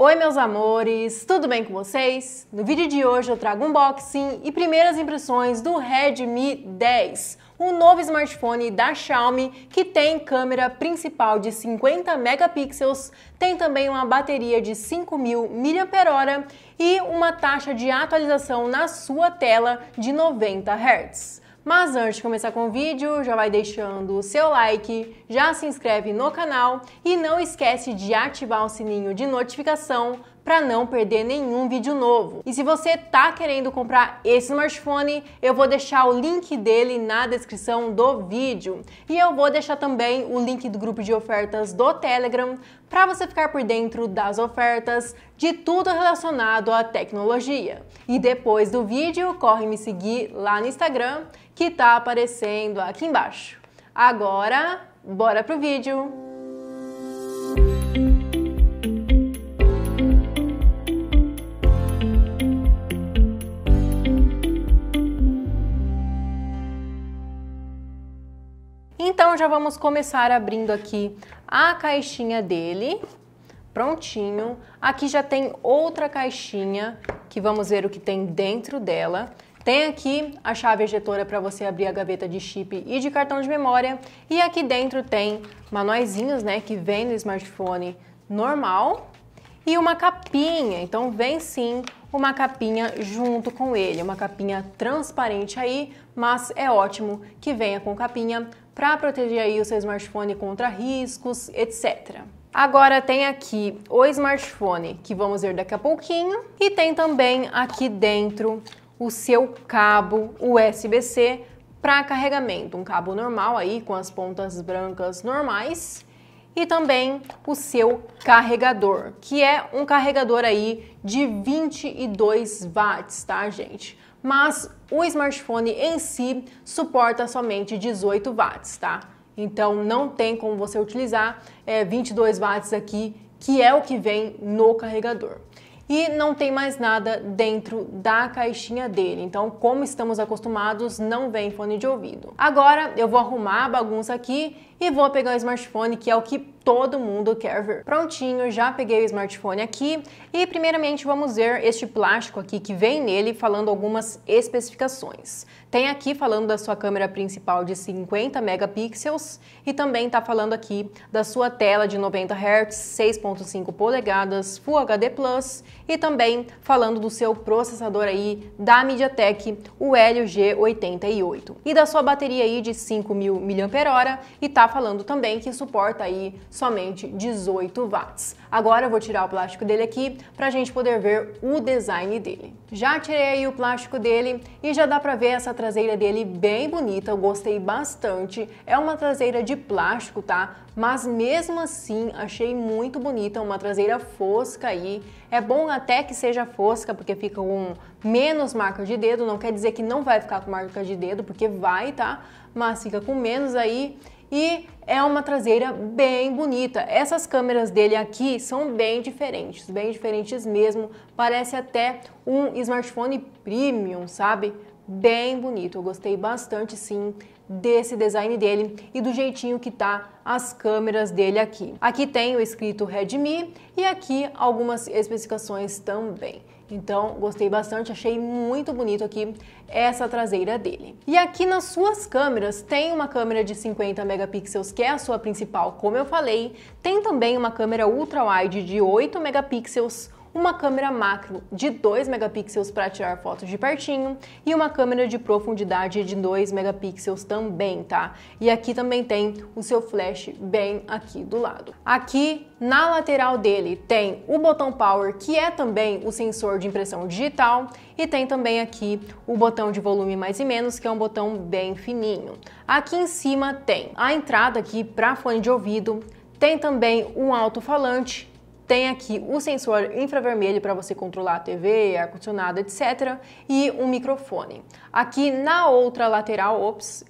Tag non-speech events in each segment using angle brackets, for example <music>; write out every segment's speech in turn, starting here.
Oi meus amores, tudo bem com vocês? No vídeo de hoje eu trago um unboxing e primeiras impressões do Redmi 10, um novo smartphone da Xiaomi que tem câmera principal de 50 megapixels, tem também uma bateria de 5.000 mAh e uma taxa de atualização na sua tela de 90 Hz. Mas antes de começar com o vídeo, já vai deixando o seu like, já se inscreve no canal e não esquece de ativar o sininho de notificação para não perder nenhum vídeo novo. E se você tá querendo comprar esse smartphone, eu vou deixar o link dele na descrição do vídeo. E eu vou deixar também o link do grupo de ofertas do Telegram para você ficar por dentro das ofertas, de tudo relacionado à tecnologia. E depois do vídeo, corre me seguir lá no Instagram que está aparecendo aqui embaixo. Agora, bora pro vídeo! Então já vamos começar abrindo aqui a caixinha dele, prontinho. Aqui já tem outra caixinha que vamos ver o que tem dentro dela. Tem aqui a chave ejetora para você abrir a gaveta de chip e de cartão de memória. E aqui dentro tem manuaizinhos, né, que vem no smartphone normal e uma capinha. Então vem sim uma capinha junto com ele, uma capinha transparente aí, mas é ótimo que venha com capinha para proteger aí o seu smartphone contra riscos, etc. Agora tem aqui o smartphone que vamos ver daqui a pouquinho e tem também aqui dentro o seu cabo USB-C para carregamento, um cabo normal aí com as pontas brancas normais e também o seu carregador, que é um carregador aí de 22 watts, tá, gente? Mas o smartphone em si suporta somente 18 watts, tá? Então não tem como você utilizar é, eh, 22 watts aqui, que é o que vem no carregador e não tem mais nada dentro da caixinha dele. Então, como estamos acostumados, não vem fone de ouvido. Agora eu vou arrumar a bagunça aqui e vou pegar o smartphone, que é o que todo mundo quer ver. Prontinho, já peguei o smartphone aqui e primeiramente vamos ver este plástico aqui que vem nele falando algumas especificações. Tem aqui falando da sua câmera principal de 50 megapixels e também está falando aqui da sua tela de 90 Hz, 6.5 polegadas, Full HD Plus e também falando do seu processador aí da MediaTek, o Helio G88 e da sua bateria aí de 5.000 mAh e tá falando também que suporta aí somente 18 watts. Agora eu vou tirar o plástico dele aqui para a gente poder ver o design dele. Já tirei o plástico dele e já dá para ver essa traseira dele bem bonita, eu gostei bastante. É uma traseira de plástico, tá? Mas mesmo assim, achei muito bonita, uma traseira fosca aí. É bom até que seja fosca, porque fica com menos marca de dedo, não quer dizer que não vai ficar com marca de dedo, porque vai, tá? Mas fica com menos aí e é uma traseira bem bonita. Essas câmeras dele aqui são bem diferentes, bem diferentes mesmo. Parece até um smartphone premium, sabe? bem bonito. Eu gostei bastante sim desse design dele e do jeitinho que tá as câmeras dele aqui. Aqui tem o escrito Redmi e aqui algumas especificações também. Então, gostei bastante, achei muito bonito aqui essa traseira dele. E aqui nas suas câmeras, tem uma câmera de 50 megapixels, que é a sua principal, como eu falei. Tem também uma câmera ultra-wide de 8 megapixels, uma câmera macro de 2 megapixels para tirar fotos de pertinho e uma câmera de profundidade de 2 megapixels também, tá? E aqui também tem o seu flash bem aqui do lado. Aqui na lateral dele tem o botão power, que é também o sensor de impressão digital, e tem também aqui o botão de volume mais e menos, que é um botão bem fininho. Aqui em cima tem a entrada aqui para fone de ouvido, tem também um alto-falante tem aqui o sensor infravermelho para você controlar a TV, ar-condicionado, etc. E um microfone. Aqui na outra lateral, ops,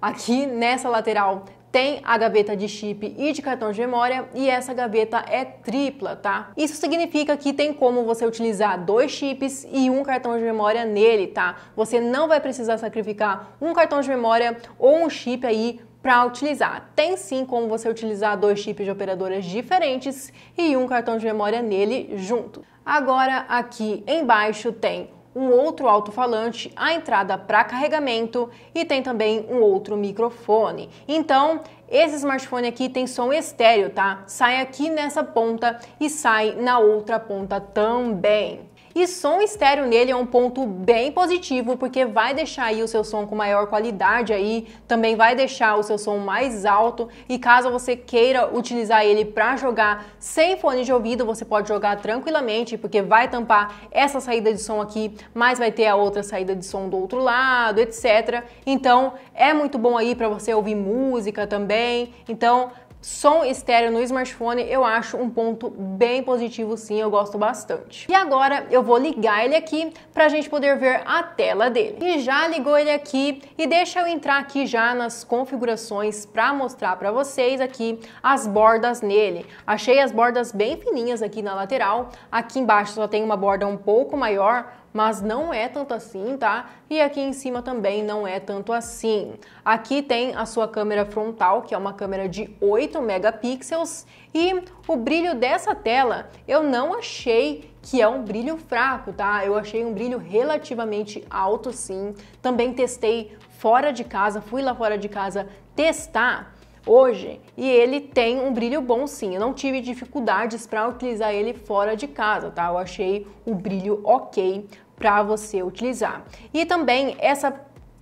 aqui nessa lateral tem a gaveta de chip e de cartão de memória e essa gaveta é tripla, tá? Isso significa que tem como você utilizar dois chips e um cartão de memória nele, tá? Você não vai precisar sacrificar um cartão de memória ou um chip aí para utilizar. Tem sim como você utilizar dois chips de operadoras diferentes e um cartão de memória nele junto. Agora aqui embaixo tem um outro alto-falante, a entrada para carregamento e tem também um outro microfone. Então, esse smartphone aqui tem som estéreo, tá? Sai aqui nessa ponta e sai na outra ponta também. E som estéreo nele é um ponto bem positivo, porque vai deixar aí o seu som com maior qualidade aí, também vai deixar o seu som mais alto. E caso você queira utilizar ele para jogar sem fone de ouvido, você pode jogar tranquilamente, porque vai tampar essa saída de som aqui, mas vai ter a outra saída de som do outro lado, etc. Então, é muito bom aí para você ouvir música também. Então, som estéreo no smartphone eu acho um ponto bem positivo sim, eu gosto bastante. E agora eu vou ligar ele aqui para a gente poder ver a tela dele. E já ligou ele aqui e deixa eu entrar aqui já nas configurações para mostrar para vocês aqui as bordas nele. Achei as bordas bem fininhas aqui na lateral, aqui embaixo só tem uma borda um pouco maior, mas não é tanto assim, tá? E aqui em cima também não é tanto assim. Aqui tem a sua câmera frontal, que é uma câmera de 8 megapixels, e o brilho dessa tela eu não achei que é um brilho fraco, tá? Eu achei um brilho relativamente alto sim. Também testei fora de casa, fui lá fora de casa testar hoje e ele tem um brilho bom sim. Eu não tive dificuldades para utilizar ele fora de casa, tá? Eu achei o brilho ok para você utilizar. E também essa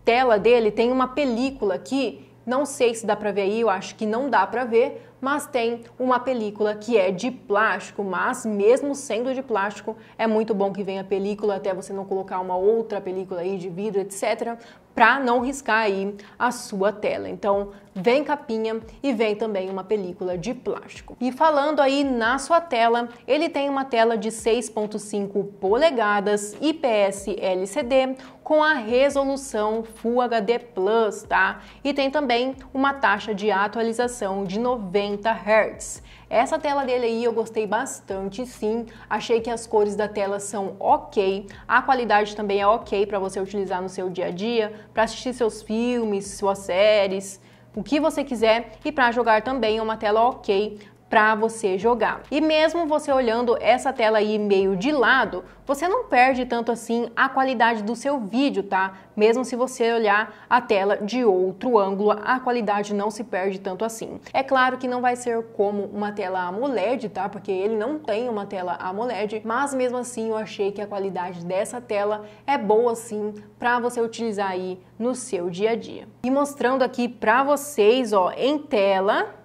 tela dele tem uma película aqui, não sei se dá para ver aí, eu acho que não dá para ver, mas tem uma película que é de plástico, mas mesmo sendo de plástico, é muito bom que venha película até você não colocar uma outra película aí de vidro, etc, para não riscar aí a sua tela. Então, vem capinha e vem também uma película de plástico. E falando aí na sua tela, ele tem uma tela de 6.5 polegadas IPS LCD com a resolução Full HD Plus, tá? E tem também uma taxa de atualização de 90 Hz. Essa tela dele aí eu gostei bastante, sim. Achei que as cores da tela são ok. A qualidade também é ok para você utilizar no seu dia a dia, para assistir seus filmes, suas séries, o que você quiser e para jogar também é uma tela ok para você jogar. E mesmo você olhando essa tela aí meio de lado, você não perde tanto assim a qualidade do seu vídeo, tá? Mesmo se você olhar a tela de outro ângulo, a qualidade não se perde tanto assim. É claro que não vai ser como uma tela AMOLED, tá? Porque ele não tem uma tela AMOLED, mas mesmo assim eu achei que a qualidade dessa tela é boa sim para você utilizar aí no seu dia a dia. E mostrando aqui para vocês, ó, em tela,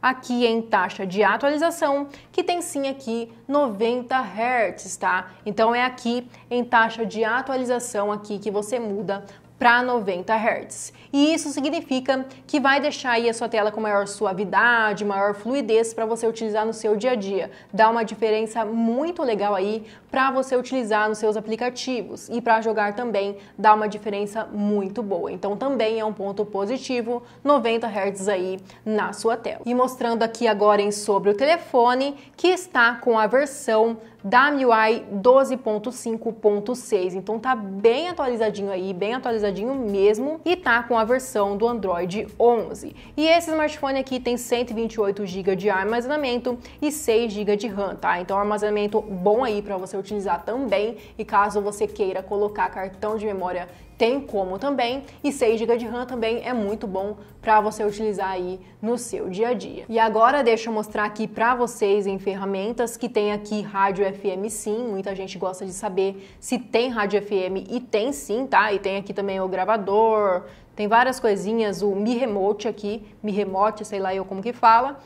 aqui em taxa de atualização, que tem sim aqui 90 Hz, tá? Então é aqui em taxa de atualização aqui que você muda para 90 Hz. E isso significa que vai deixar aí a sua tela com maior suavidade, maior fluidez para você utilizar no seu dia a dia. Dá uma diferença muito legal aí para você utilizar nos seus aplicativos e para jogar também dá uma diferença muito boa. Então também é um ponto positivo, 90 Hz aí na sua tela. E mostrando aqui agora em sobre o telefone que está com a versão da MIUI 12.5.6. Então tá bem atualizadinho aí, bem atualizadinho mesmo e tá com a versão do Android 11. E esse smartphone aqui tem 128 GB de armazenamento e 6 GB de RAM, tá? Então é armazenamento bom aí para você utilizar também e caso você queira colocar cartão de memória tem como também, e 6 GB de RAM também é muito bom para você utilizar aí no seu dia a dia. E agora deixa eu mostrar aqui para vocês em ferramentas que tem aqui rádio FM sim, muita gente gosta de saber se tem rádio FM e tem sim, tá? E tem aqui também o gravador, tem várias coisinhas, o Mi Remote aqui, Mi Remote, sei lá eu como que fala,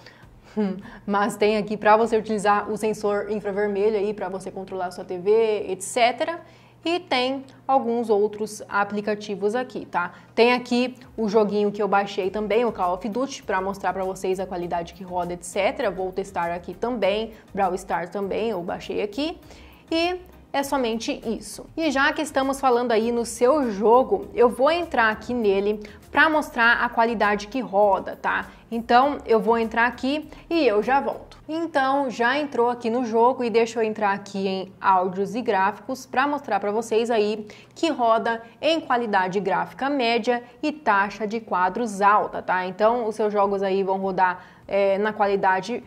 <laughs> mas tem aqui para você utilizar o sensor infravermelho aí para você controlar sua TV, etc. E tem alguns outros aplicativos aqui, tá? Tem aqui o joguinho que eu baixei também, o Call of Duty, para mostrar para vocês a qualidade que roda, etc. Vou testar aqui também, Brawl Stars também, eu baixei aqui. E é somente isso. E já que estamos falando aí no seu jogo, eu vou entrar aqui nele para mostrar a qualidade que roda, tá? Então eu vou entrar aqui e eu já volto. Então já entrou aqui no jogo e deixa eu entrar aqui em áudios e gráficos para mostrar para vocês aí que roda em qualidade gráfica média e taxa de quadros alta, tá? Então os seus jogos aí vão rodar é, na qualidade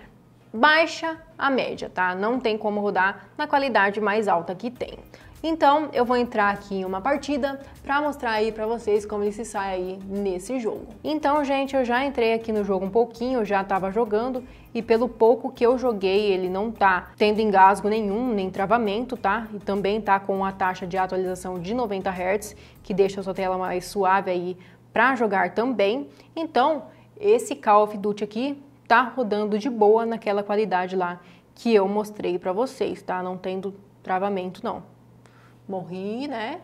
baixa a média, tá? Não tem como rodar na qualidade mais alta que tem. Então, eu vou entrar aqui em uma partida para mostrar aí para vocês como ele se sai aí nesse jogo. Então, gente, eu já entrei aqui no jogo um pouquinho, já estava jogando e pelo pouco que eu joguei, ele não tá tendo engasgo nenhum, nem travamento, tá? E também tá com a taxa de atualização de 90 Hz, que deixa a sua tela mais suave aí para jogar também. Então, esse Call of Duty aqui tá rodando de boa naquela qualidade lá que eu mostrei para vocês, tá? Não tendo travamento não. Morri, né?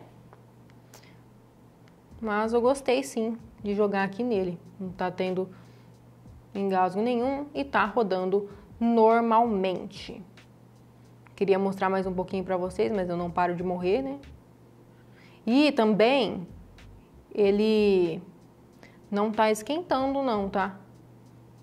Mas eu gostei sim de jogar aqui nele. Não tá tendo engasgo nenhum e tá rodando normalmente. Queria mostrar mais um pouquinho para vocês, mas eu não paro de morrer, né? E também ele não tá esquentando não, tá?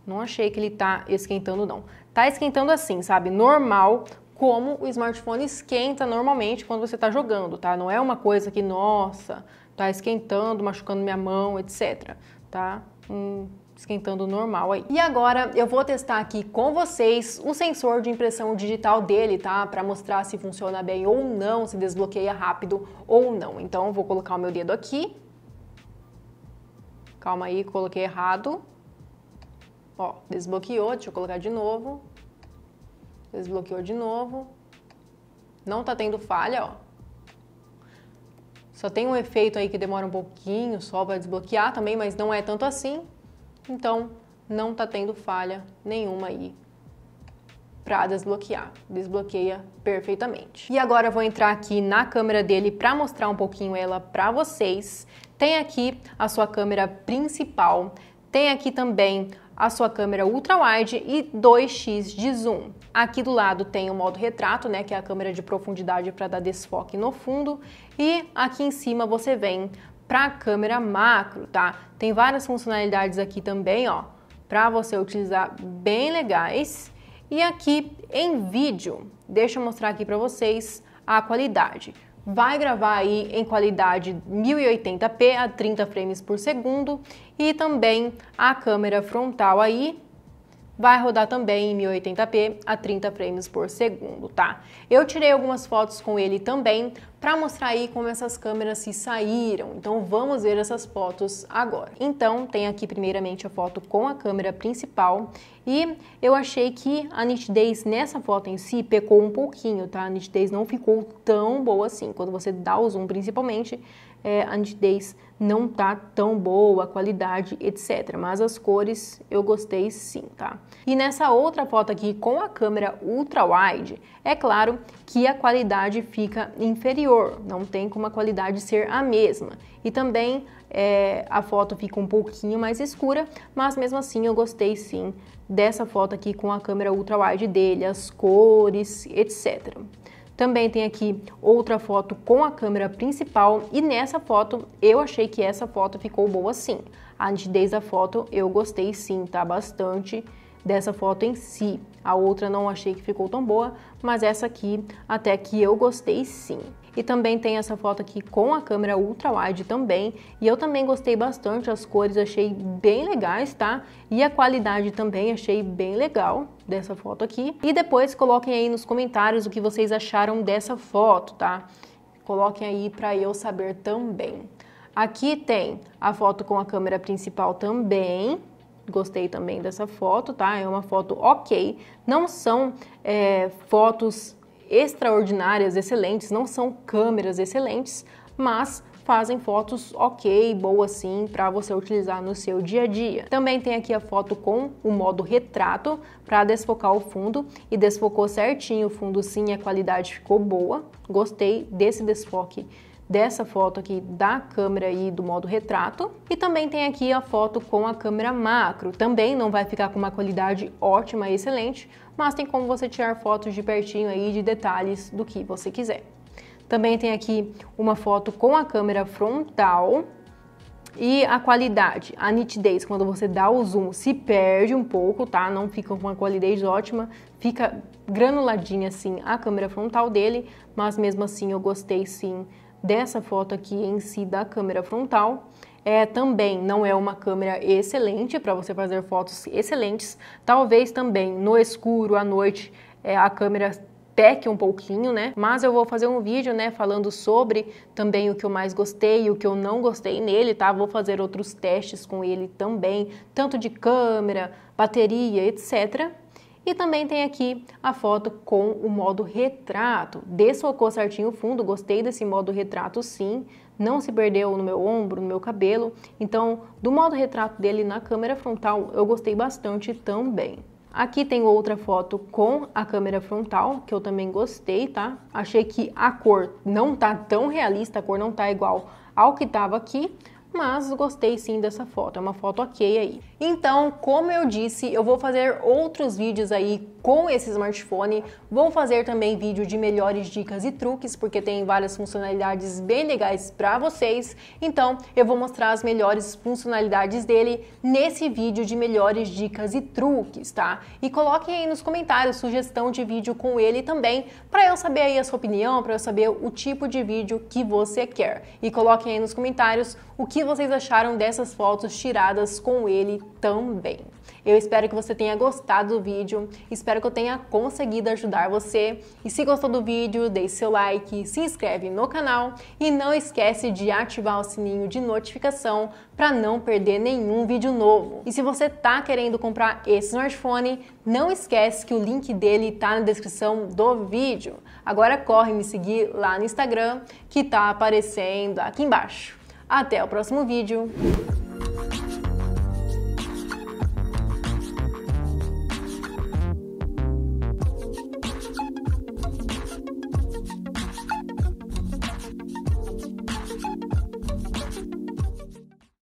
Não achei que ele tá esquentando não. Tá esquentando assim, sabe? Normal, como o smartphone esquenta normalmente quando você está jogando, tá? Não é uma coisa que, nossa, tá esquentando, machucando minha mão, etc. Tá? Hum, esquentando normal aí. E agora eu vou testar aqui com vocês o sensor de impressão digital dele, tá? Para mostrar se funciona bem ou não, se desbloqueia rápido ou não. Então vou colocar o meu dedo aqui. Calma aí, coloquei errado. Ó, desbloqueou, deixa eu colocar de novo. Desbloqueou de novo. Não tá tendo falha, ó. Só tem um efeito aí que demora um pouquinho só para desbloquear também, mas não é tanto assim. Então, não tá tendo falha nenhuma aí para desbloquear. Desbloqueia perfeitamente. E agora eu vou entrar aqui na câmera dele para mostrar um pouquinho ela para vocês. Tem aqui a sua câmera principal, tem aqui também a sua câmera ultra-wide e 2x de zoom. Aqui do lado tem o modo retrato, né, que é a câmera de profundidade para dar desfoque no fundo, e aqui em cima você vem para a câmera macro, tá? Tem várias funcionalidades aqui também, ó, para você utilizar bem legais. E aqui em vídeo, deixa eu mostrar aqui para vocês a qualidade vai gravar aí em qualidade 1080p a 30 frames por segundo e também a câmera frontal aí vai rodar também em 1080p a 30 frames por segundo, tá? Eu tirei algumas fotos com ele também para mostrar aí como essas câmeras se saíram. Então vamos ver essas fotos agora. Então tem aqui primeiramente a foto com a câmera principal e eu achei que a nitidez nessa foto em si pecou um pouquinho, tá? A nitidez não ficou tão boa assim. Quando você dá o zoom principalmente, é, a nitidez não tá tão boa, a qualidade, etc. Mas as cores eu gostei sim, tá? E nessa outra foto aqui com a câmera ultra wide, é claro que a qualidade fica inferior, não tem como a qualidade ser a mesma. E também é, a foto fica um pouquinho mais escura, mas mesmo assim eu gostei sim dessa foto aqui com a câmera ultra wide dele, as cores, etc. Também tem aqui outra foto com a câmera principal e nessa foto eu achei que essa foto ficou boa sim. A nitidez da foto eu gostei sim, tá bastante dessa foto em si. A outra não achei que ficou tão boa, mas essa aqui até que eu gostei sim. E também tem essa foto aqui com a câmera ultra wide também, e eu também gostei bastante, as cores achei bem legais, tá? E a qualidade também achei bem legal dessa foto aqui. E depois coloquem aí nos comentários o que vocês acharam dessa foto, tá? Coloquem aí para eu saber também. Aqui tem a foto com a câmera principal também, gostei também dessa foto, tá? É uma foto ok, não são é, fotos extraordinárias, excelentes, não são câmeras excelentes, mas fazem fotos ok, boa sim, para você utilizar no seu dia a dia. Também tem aqui a foto com o modo retrato para desfocar o fundo e desfocou certinho o fundo sim, a qualidade ficou boa. Gostei desse desfoque dessa foto aqui da câmera e do modo retrato. E também tem aqui a foto com a câmera macro. Também não vai ficar com uma qualidade ótima, excelente, mas tem como você tirar fotos de pertinho aí de detalhes do que você quiser. Também tem aqui uma foto com a câmera frontal, e a qualidade, a nitidez, quando você dá o zoom, se perde um pouco, tá? Não fica com uma qualidade ótima, fica granuladinha assim a câmera frontal dele, mas mesmo assim eu gostei sim dessa foto aqui em si da câmera frontal. É, também não é uma câmera excelente para você fazer fotos excelentes. Talvez também no escuro, à noite, é, a câmera peque um pouquinho, né? Mas eu vou fazer um vídeo, né, falando sobre também o que eu mais gostei e o que eu não gostei nele, tá? Vou fazer outros testes com ele também, tanto de câmera, bateria, etc. E também tem aqui a foto com o modo retrato. Desfocou certinho o fundo, gostei desse modo retrato sim. Não se perdeu no meu ombro, no meu cabelo. Então, do modo retrato dele na câmera frontal, eu gostei bastante também. Aqui tem outra foto com a câmera frontal, que eu também gostei, tá? Achei que a cor não tá tão realista, a cor não tá igual ao que tava aqui, mas gostei sim dessa foto, é uma foto ok aí. Então, como eu disse, eu vou fazer outros vídeos aí com esse smartphone. Vou fazer também vídeo de melhores dicas e truques, porque tem várias funcionalidades bem legais para vocês. Então, eu vou mostrar as melhores funcionalidades dele nesse vídeo de melhores dicas e truques, tá? E coloquem aí nos comentários sugestão de vídeo com ele também, para eu saber aí a sua opinião, para eu saber o tipo de vídeo que você quer. E coloquem aí nos comentários o que vocês acharam dessas fotos tiradas com ele também. Eu espero que você tenha gostado do vídeo, espero que eu tenha conseguido ajudar você. E se gostou do vídeo, deixe seu like, se inscreve no canal e não esquece de ativar o sininho de notificação para não perder nenhum vídeo novo. E se você tá querendo comprar esse smartphone, não esquece que o link dele tá na descrição do vídeo. Agora corre me seguir lá no Instagram que tá aparecendo aqui embaixo. Até o próximo vídeo.